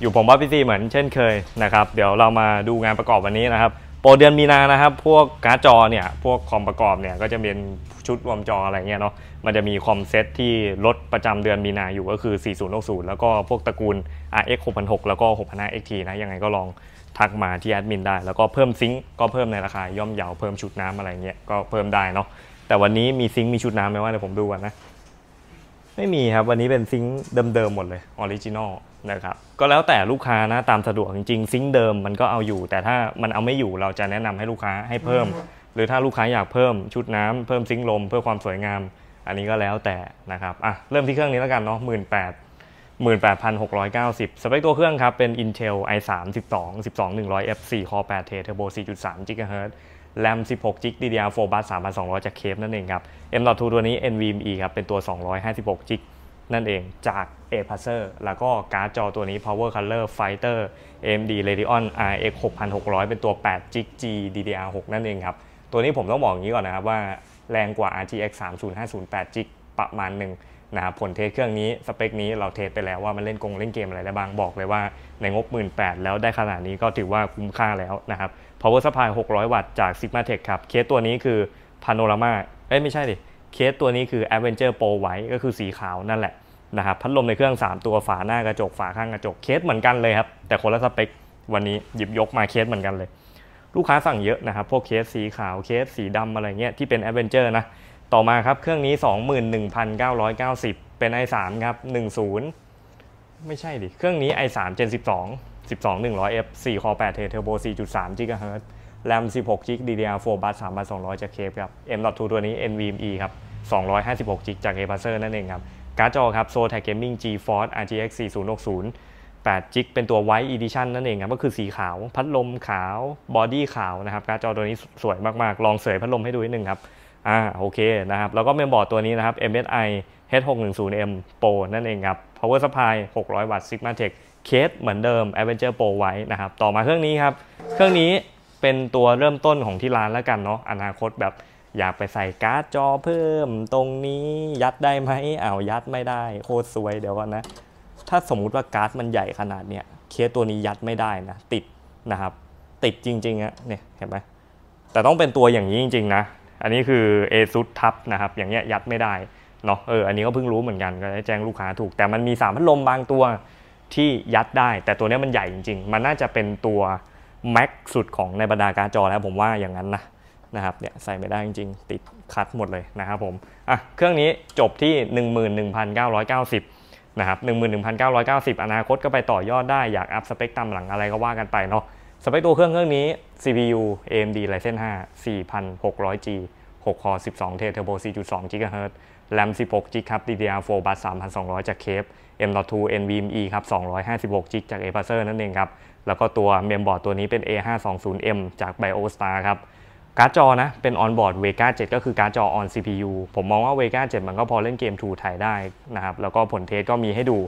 อยู่ผมว่าพี่ซีเหมือนเช่นเคยนะครับ เดี๋ยวเรามาดูงานประกอบวันนี้นะครับโปรเดือนมีนานะครับ พวกการ์ดจอเนี่ยพวกคอมประกอบเนี่ยก็จะเป็นชุดรวมจออะไรเงี้ยเนาะมันจะมีคอมเซ็ตที่ลดประจำเดือนมีนาอยู่ก็คือ 4060 แล้วก็พวกตระกูล RX 6006แล้วก็ 65XT นะ ยังไงก็ลองทักมาที่แอดมินได้แล้วก็เพิ่มซิงก์ก็เพิ่มในราคาย่อมเยาวเพิ่มชุดน้ำอะไรเงี้ยก็เพิ่มได้เนาะแต่วันนี้มีซิงก์มีชุดน้ำไหมว่าเดี๋ยวผมดูกอนนะไม่มีครับวันนี้เป็นซิงก์เดิมๆหมดเลยออริจินอลนะครับก็แล้วแต่ลูกค้านะตามสะดวกจริงๆ ซิงเดิมมันก็เอาอยู่ แต่ถ้ามันเอาไม่อยู่เราจะแนะนำให้ลูกค้าให้เพิ่ม หรือถ้าลูกค้าอยากเพิ่มชุดน้ำเพิ่มซิงลมเพื่อความสวยงาม อันนี้ก็แล้วแต่นะครับอ่ะเริ่มที่เครื่องนี้แล้วกันเนาะหมื่นแปด18,690 สเปคตัวเครื่องครับ เป็น Intel i3 12 12100 F4 Core 8 t Turbo 4.3 GHz RAM 16 GB DDR4 บัส3200จากเคฟนั่นเองครับ M.2 ตัวนี้ NVMe ครับเป็นตัว256 GB นั่นเองจาก a p a s e r แล้วก็การ์ดจอตัวนี้ Power Color Fighter AMD Radeon RX 6600 เป็นตัว8 g g DDR6 นั่นเองครับ ตัวนี้ผมต้องบอกอย่างนี้ก่อนนะครับว่าแรงกว่า RTX 3050 8 g ประมาณหนึ่งนะครับผลเทสเครื่องนี้สเปคนี้เราเทสไปแล้วว่ามันเล่นกงเล่นเกมอะไรได้บ้างบอกเลยว่าในงบ 1 8ื่นแล้วได้ขนาดนี้ก็ถือว่าคุ้มค่าแล้วนะครับ power supply 600วัตต์จาก Sigma Tech ครับเคสตัวนี้คือ panorama เอ้ยไม่ใช่ดิเคสตัวนี้คือ Avenger Pro ไว้ก็คือสีขาวนั่นแหละนะครับพัดลมในเครื่อง 3 ตัวฝาหน้ากระจกฝาข้างกระจกเคสเหมือนกันเลยครับ แต่คนละสเปควันนี้หยิบยกมาเคสเหมือนกันเลย ลูกค้าสั่งเยอะนะครับ พวกเคสสีขาวเคสสีดำอะไรเงี้ยที่เป็น Avenger นะต่อมาครับ เครื่องนี้ 21,990 เป็น i3 ครับ 10 ไม่ใช่ดิ เครื่องนี้ i3 Gen 12 12 100F 4 Core 8 Turbo 4.3 GHz RAM 16 GB DDR4 บัส3 200จากเคปครับ M.2 ตัวนี้ NVMe ครับ256 GB จาก a c e r นั่นเองครับ การ์ดจอครับ Zotac Gaming GeForce RTX 4060 8 g b เป็นตัว White Edition นั่นเองครับ ก็คือสีขาวพัดลมขาวบอดี้ขาว นะครับ การ์ดจอตัวนี้สวยมาก ๆ ลองเสยพัดลมให้ดูนิดนึงครับอ่าโอเคนะครับ แล้วก็เมมบอร์ดตัวนี้นะครับ MSI H610M Pro นั่นเองครับ Power Supply 600วัตต์ Sigma Tech เคสเหมือนเดิม Adventure Pro ไว้นะครับต่อมาเครื่องนี้ครับเครื่องนี้เป็นตัวเริ่มต้นของที่ร้านแล้วกันเนาะอนาคตแบบอยากไปใส่การ์ดจอเพิ่มตรงนี้ยัดได้ไหมอ้าวยัดไม่ได้ โคตรซวยเดี๋ยวก่อนนะถ้าสมมุติว่าการ์ดมันใหญ่ขนาดเนี้ยเคสตัวนี้ยัดไม่ได้นะติดนะครับติดจริงๆอะเนี่ยเห็นไหมแต่ต้องเป็นตัวอย่างนี้จริงๆนะอันนี้คือ a อซุดทับนะครับอย่างเงี้ยยัดไม่ได้เนาะเอออันนี้ก็เพิ่งรู้เหมือนกันก็ได้แจ้งลูกค้าถูก แต่มันมีสามพัดลมบางตัวที่ยัดได้แต่ตัวนี้มันใหญ่จริงๆ มันน่าจะเป็นตัวแม็กสุดของในบรรดาการ์ดจอแล้วผมว่าอย่างนั้นนะนะครับเนี่ยใส่ไม่ได้จริง ๆ ติดคัดหมดเลยนะครับผมอ่ะเครื่องนี้จบที่ 11,990นะครับ11,990 อนาคตก็ไปต่อยอดได้ อยากอัพสเปคตามหลังอะไรก็ว่ากันไปเนาะสเปคตัวเครื่องเครื่องนี้ CPU AMD Ryzen 5 4,600G 6คอ12เทเทอร์โบ4.2 GHz แรม16 g ครับ DDR4 บัส3,200 จากเคป M.2 NVMe ครับ256 g จาก a p a s e r นั่นเองครับแล้วก็ตัวเมมบอร์ดตัวนี้เป็น A520M จาก BioStar ครับ การ์ดจอนะ เป็นออนบอร์ด Vega 7 ก็คือการ์ดจอ on CPU ผมมองว่า Vega 7 มันก็พอเล่นเกม2ไทยได้นะครับ แล้วก็ผลเทสก็มีให้ดู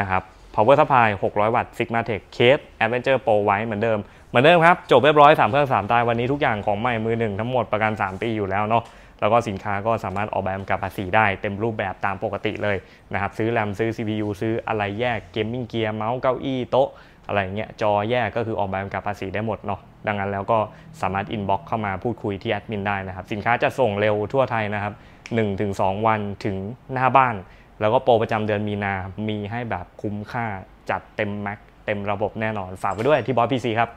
นะครับ power supply 600 วัตต์ Sigma Tech Case Adventure Pro ไว้เหมือนเดิม เหมือนเดิมครับ จบเรียบร้อย 3เครื่อง3ตายวันนี้ทุกอย่างของใหม่มือหนึ่งทั้งหมดประกัน 3 ปีอยู่แล้วเนาะ แล้วก็สินค้าก็สามารถออกแบบกับภาษีได้ เต็มรูปแบบตามปกติเลยนะครับ ซื้อแรมซื้อ CPU ซื้ออะไรแยกเกมมิ่งเกียร์เมาส์เก้าอี้โต๊ะอะไรเงี้ยจอแยกก็คือออกใบกำกับภาษีได้หมดเนาะดังนั้นแล้วก็สามารถอินบ็อกเข้ามาพูดคุยที่แอดมินได้นะครับ สินค้าจะส่งเร็วทั่วไทยนะครับ 1-2 วันถึงหน้าบ้าน แล้วก็โปรประจำเดือนมีนา มีให้แบบคุ้มค่าจัดเต็มแม็กเต็มระบบแน่นอนฝากไว้ด้วยที่บอสพีซีครับ